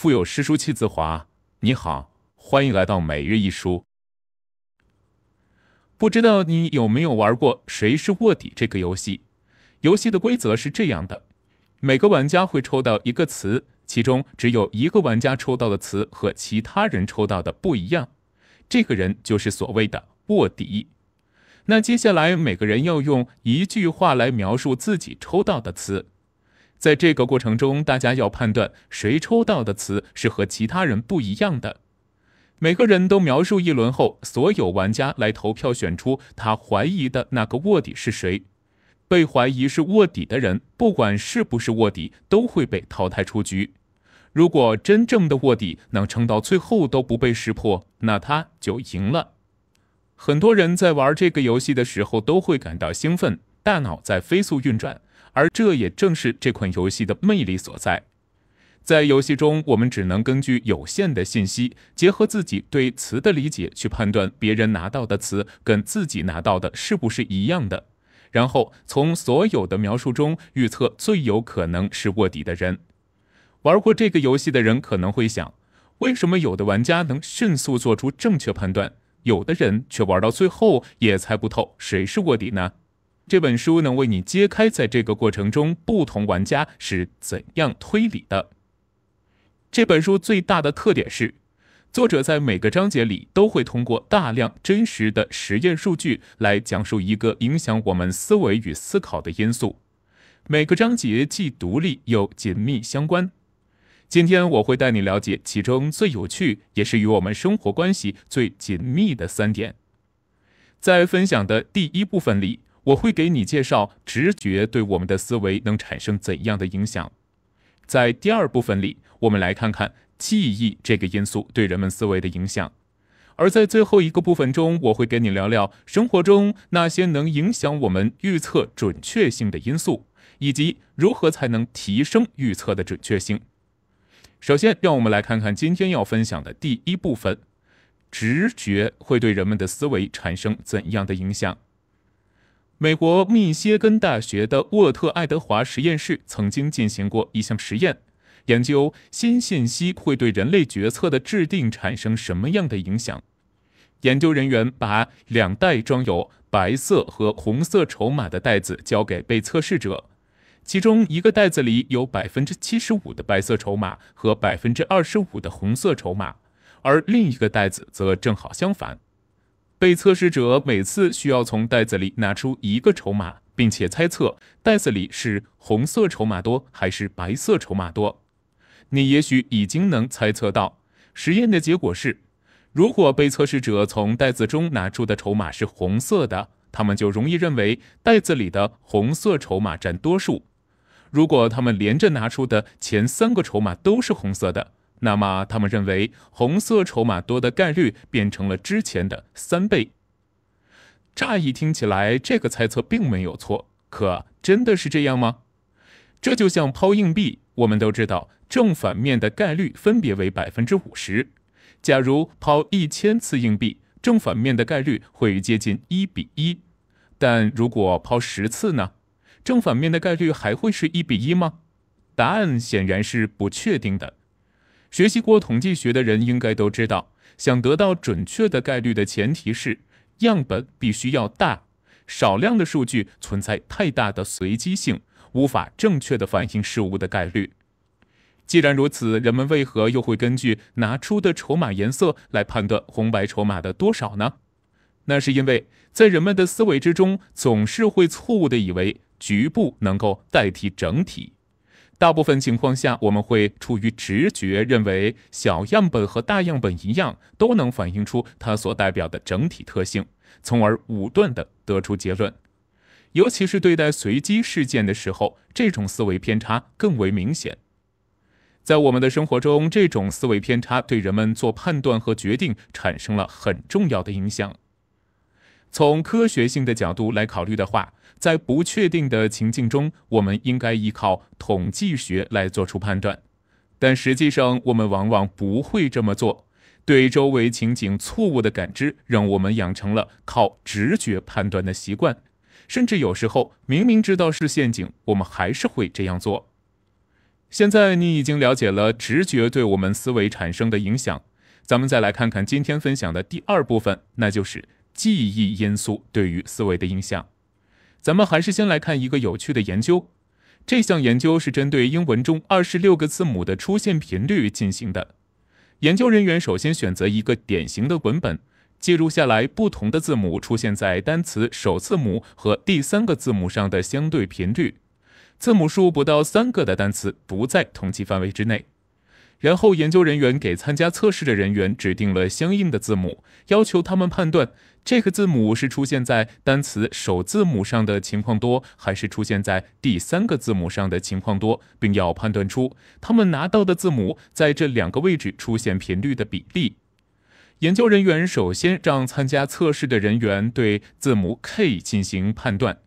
富有诗书气自华。你好，欢迎来到每日一书。不知道你有没有玩过《谁是卧底》这个游戏？游戏的规则是这样的：每个玩家会抽到一个词，其中只有一个玩家抽到的词和其他人抽到的不一样，这个人就是所谓的卧底。那接下来，每个人要用一句话来描述自己抽到的词。在这个过程中，大家要判断谁抽到的词是和其他人不一样的。每个人都描述一轮后，所有玩家来投票选出他怀疑的那个卧底是谁。被怀疑是卧底的人，不管是不是卧底，都会被淘汰出局。如果真正的卧底能撑到最后都不被识破，那他就赢了。很多人在玩这个游戏的时候都会感到兴奋，大脑在飞速运转。而这也正是这款游戏的魅力所在。在游戏中，我们只能根据有限的信息，结合自己对词的理解去判断别人拿到的词跟自己拿到的是不是一样的，然后从所有的描述中预测最有可能是卧底的人。玩过这个游戏的人可能会想：为什么有的玩家能迅速做出正确判断，有的人却玩到最后也猜不透谁是卧底呢？这本书能为你揭开，在这个过程中不同玩家是怎样推理的。这本书最大的特点是，作者在每个章节里都会通过大量真实的实验数据来讲述一个影响我们思维与思考的因素。每个章节既独立又紧密相关。今天我会带你了解其中最有趣，也是与我们生活关系最紧密的三点。在分享的第一部分里。我会给你介绍直觉对我们的思维能产生怎样的影响。在第二部分里，我们来看看记忆这个因素对人们思维的影响。而在最后一个部分中，我会跟你聊聊生活中那些能影响我们预测准确性的因素，以及如何才能提升预测的准确性。首先，让我们来看看今天要分享的第一部分：直觉会对人们的思维产生怎样的影响？美国密歇根大学的沃特·爱德华实验室曾经进行过一项实验，研究新信息会对人类决策的制定产生什么样的影响。研究人员把两袋装有白色和红色筹码的袋子交给被测试者，其中一个袋子里有百分之七十五的白色筹码和百分之二十五的红色筹码，而另一个袋子则正好相反。被测试者每次需要从袋子里拿出一个筹码，并且猜测袋子里是红色筹码多还是白色筹码多。你也许已经能猜测到，实验的结果是：如果被测试者从袋子中拿出的筹码是红色的，他们就容易认为袋子里的红色筹码占多数。如果他们连着拿出的前三个筹码都是红色的，那么他们认为红色筹码多的概率变成了之前的三倍。乍一听起来，这个猜测并没有错，可真的是这样吗？这就像抛硬币，我们都知道正反面的概率分别为百分之五十。假如抛一千次硬币，正反面的概率会接近一比一。但如果抛十次呢？正反面的概率还会是一比一吗？答案显然是不确定的。学习过统计学的人应该都知道，想得到准确的概率的前提是样本必须要大，少量的数据存在太大的随机性，无法正确的反映事物的概率。既然如此，人们为何又会根据拿出的筹码颜色来判断红白筹码的多少呢？那是因为在人们的思维之中，总是会错误的以为局部能够代替整体。大部分情况下，我们会出于直觉认为小样本和大样本一样都能反映出它所代表的整体特性，从而武断地得出结论。尤其是对待随机事件的时候，这种思维偏差更为明显。在我们的生活中，这种思维偏差对人们做判断和决定产生了很重要的影响。从科学性的角度来考虑的话，在不确定的情境中，我们应该依靠统计学来做出判断，但实际上我们往往不会这么做。对周围情景错误的感知，让我们养成了靠直觉判断的习惯，甚至有时候明明知道是陷阱，我们还是会这样做。现在你已经了解了直觉对我们思维产生的影响，咱们再来看看今天分享的第二部分，那就是记忆因素对于思维的影响。咱们还是先来看一个有趣的研究。这项研究是针对英文中二十六个字母的出现频率进行的。研究人员首先选择一个典型的文本，记录下来不同的字母出现在单词首字母和第三个字母上的相对频率。字母数不到三个的单词不在统计范围之内。然后，研究人员给参加测试的人员指定了相应的字母，要求他们判断这个字母是出现在单词首字母上的情况多，还是出现在第三个字母上的情况多，并要判断出他们拿到的字母在这两个位置出现频率的比例。研究人员首先让参加测试的人员对字母 K 进行判断。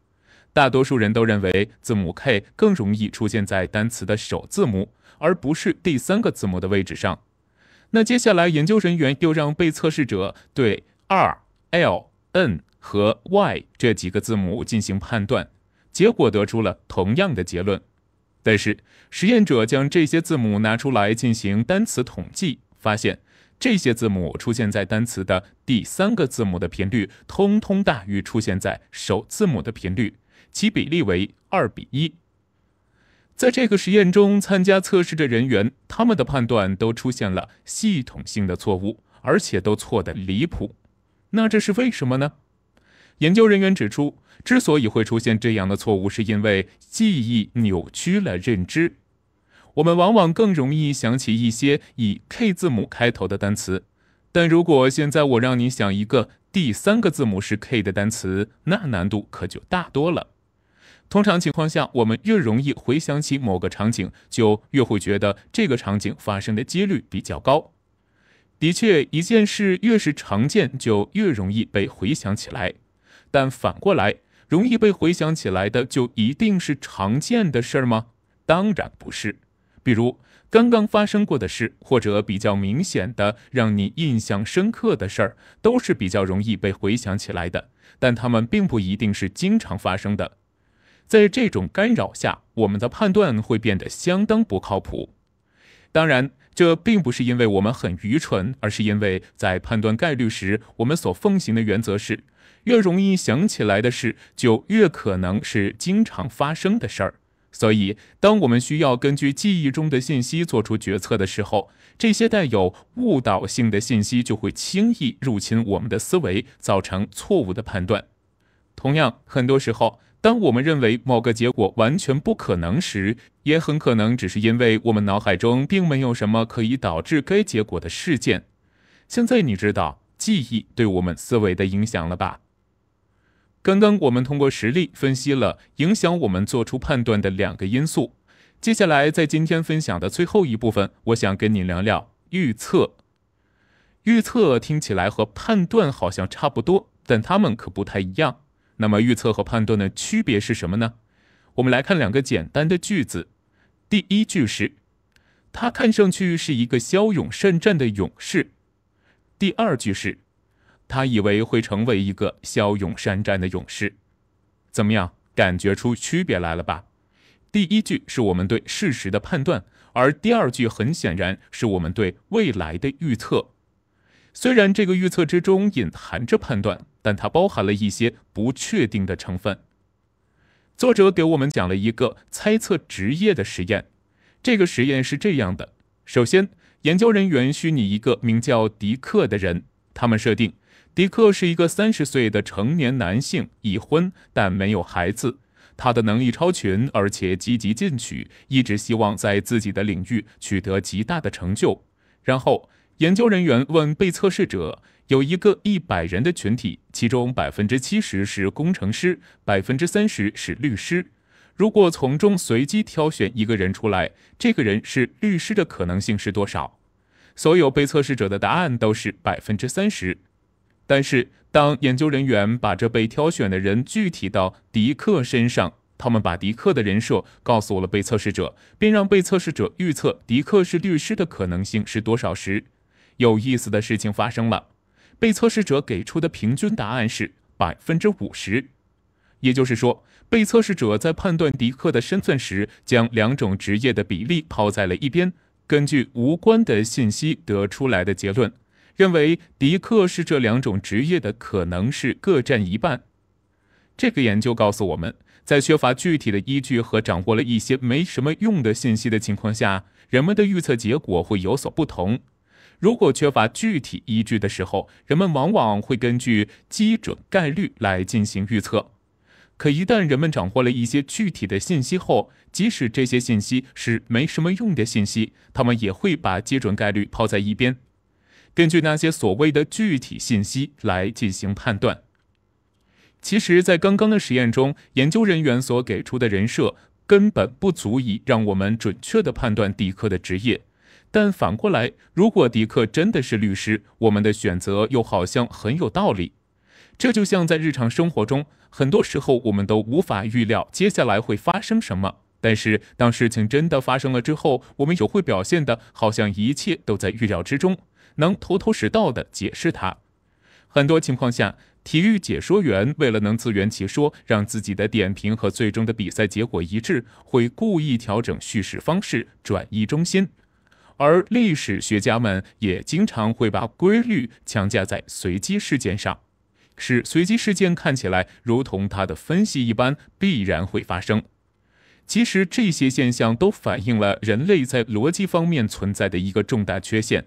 大多数人都认为字母 K 更容易出现在单词的首字母，而不是第三个字母的位置上。那接下来，研究人员又让被测试者对 R、L、N 和 Y 这几个字母进行判断，结果得出了同样的结论。但是，实验者将这些字母拿出来进行单词统计，发现这些字母出现在单词的第三个字母的频率，通通大于出现在首字母的频率。其比例为二比一。在这个实验中，参加测试的人员，他们的判断都出现了系统性的错误，而且都错得离谱。那这是为什么呢？研究人员指出，之所以会出现这样的错误，是因为记忆扭曲了认知。我们往往更容易想起一些以 K 字母开头的单词，但如果现在我让你想一个第三个字母是 K 的单词，那难度可就大多了。通常情况下，我们越容易回想起某个场景，就越会觉得这个场景发生的几率比较高。的确，一件事越是常见，就越容易被回想起来。但反过来，容易被回想起来的就一定是常见的事儿吗？当然不是。比如刚刚发生过的事，或者比较明显的让你印象深刻的事儿，都是比较容易被回想起来的，但它们并不一定是经常发生的。在这种干扰下，我们的判断会变得相当不靠谱。当然，这并不是因为我们很愚蠢，而是因为在判断概率时，我们所奉行的原则是：越容易想起来的事，就越可能是经常发生的事儿。所以，当我们需要根据记忆中的信息做出决策的时候，这些带有误导性的信息就会轻易入侵我们的思维，造成错误的判断。同样，很多时候。当我们认为某个结果完全不可能时，也很可能只是因为我们脑海中并没有什么可以导致该结果的事件。现在你知道记忆对我们思维的影响了吧？刚刚我们通过实例分析了影响我们做出判断的两个因素。接下来，在今天分享的最后一部分，我想跟你聊聊预测。预测听起来和判断好像差不多，但它们可不太一样。那么预测和判断的区别是什么呢？我们来看两个简单的句子。第一句是，他看上去是一个骁勇善战的勇士。第二句是，他以为会成为一个骁勇善战的勇士。怎么样，感觉出区别来了吧？第一句是我们对事实的判断，而第二句很显然是我们对未来的预测。虽然这个预测之中隐含着判断，但它包含了一些不确定的成分。作者给我们讲了一个猜测职业的实验。这个实验是这样的：首先，研究人员虚拟一个名叫迪克的人，他们设定迪克是一个三十岁的成年男性，已婚但没有孩子。他的能力超群，而且积极进取，一直希望在自己的领域取得极大的成就。然后。研究人员问被测试者：“有一个一百人的群体，其中百分之七十是工程师，百分之三十是律师。如果从中随机挑选一个人出来，这个人是律师的可能性是多少？”所有被测试者的答案都是百分之三十。但是，当研究人员把这被挑选的人具体到迪克身上，他们把迪克的人设告诉了被测试者，并让被测试者预测迪克是律师的可能性是多少时，有意思的事情发生了，被测试者给出的平均答案是百分之五十，也就是说，被测试者在判断迪克的身份时，将两种职业的比例抛在了一边，根据无关的信息得出来的结论，认为迪克是这两种职业的可能是各占一半。这个研究告诉我们，在缺乏具体的依据和掌握了一些没什么用的信息的情况下，人们的预测结果会有所不同。如果缺乏具体依据的时候，人们往往会根据基准概率来进行预测。可一旦人们掌握了一些具体的信息后，即使这些信息是没什么用的信息，他们也会把基准概率抛在一边，根据那些所谓的具体信息来进行判断。其实，在刚刚的实验中，研究人员所给出的人设根本不足以让我们准确地判断迪克的职业。但反过来，如果迪克真的是律师，我们的选择又好像很有道理。这就像在日常生活中，很多时候我们都无法预料接下来会发生什么，但是当事情真的发生了之后，我们又会表现的好像一切都在预料之中，能头头是道地解释它。很多情况下，体育解说员为了能自圆其说，让自己的点评和最终的比赛结果一致，会故意调整叙事方式，转移中心。而历史学家们也经常会把规律强加在随机事件上，使随机事件看起来如同它的分析一般必然会发生。其实，这些现象都反映了人类在逻辑方面存在的一个重大缺陷。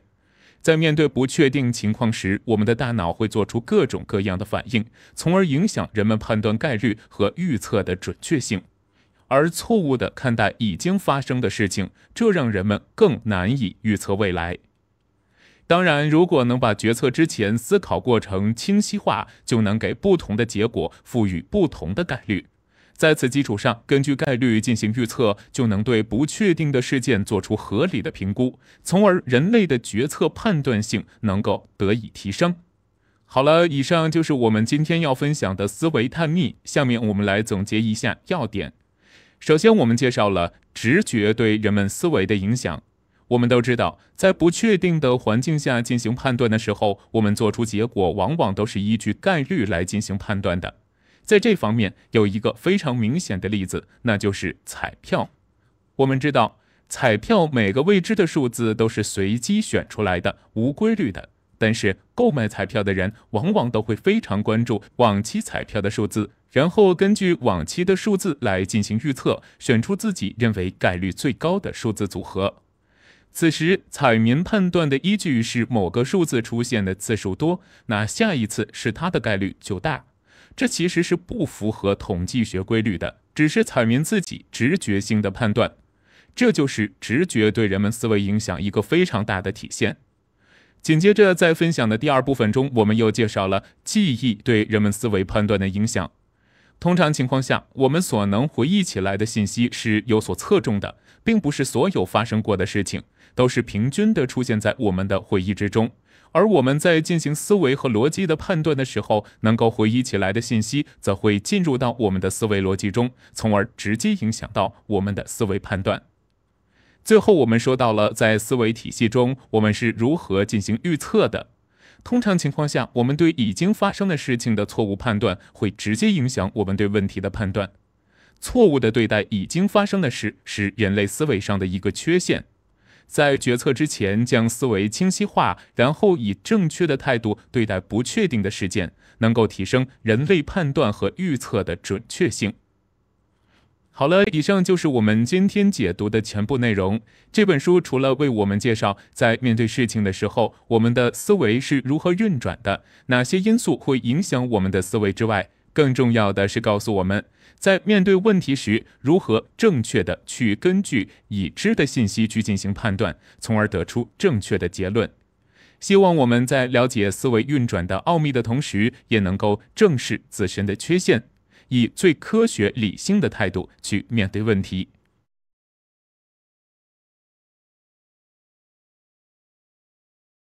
在面对不确定情况时，我们的大脑会做出各种各样的反应，从而影响人们判断概率和预测的准确性。而错误地看待已经发生的事情，这让人们更难以预测未来。当然，如果能把决策之前思考过程清晰化，就能给不同的结果赋予不同的概率。在此基础上，根据概率进行预测，就能对不确定的事件做出合理的评估，从而人类的决策判断性能够得以提升。好了，以上就是我们今天要分享的思维探秘。下面我们来总结一下要点。首先，我们介绍了直觉对人们思维的影响。我们都知道，在不确定的环境下进行判断的时候，我们做出结果往往都是依据概率来进行判断的。在这方面，有一个非常明显的例子，那就是彩票。我们知道，彩票每个未知的数字都是随机选出来的，无规律的。但是，购买彩票的人往往都会非常关注往期彩票的数字。然后根据往期的数字来进行预测，选出自己认为概率最高的数字组合。此时彩民判断的依据是某个数字出现的次数多，那下一次是它的概率就大。这其实是不符合统计学规律的，只是彩民自己直觉性的判断。这就是直觉对人们思维影响一个非常大的体现。紧接着在分享的第二部分中，我们又介绍了记忆对人们思维判断的影响。通常情况下，我们所能回忆起来的信息是有所侧重的，并不是所有发生过的事情都是平均的出现在我们的回忆之中。而我们在进行思维和逻辑的判断的时候，能够回忆起来的信息则会进入到我们的思维逻辑中，从而直接影响到我们的思维判断。最后，我们说到了在思维体系中，我们是如何进行预测的。通常情况下，我们对已经发生的事情的错误判断，会直接影响我们对问题的判断。错误的对待已经发生的事，是人类思维上的一个缺陷。在决策之前，将思维清晰化，然后以正确的态度对待不确定的事件，能够提升人类判断和预测的准确性。好了，以上就是我们今天解读的全部内容。这本书除了为我们介绍在面对事情的时候，我们的思维是如何运转的，哪些因素会影响我们的思维之外，更重要的是告诉我们，在面对问题时，如何正确的去根据已知的信息去进行判断，从而得出正确的结论。希望我们在了解思维运转的奥秘的同时，也能够正视自身的缺陷。以最科学理性的态度去面对问题。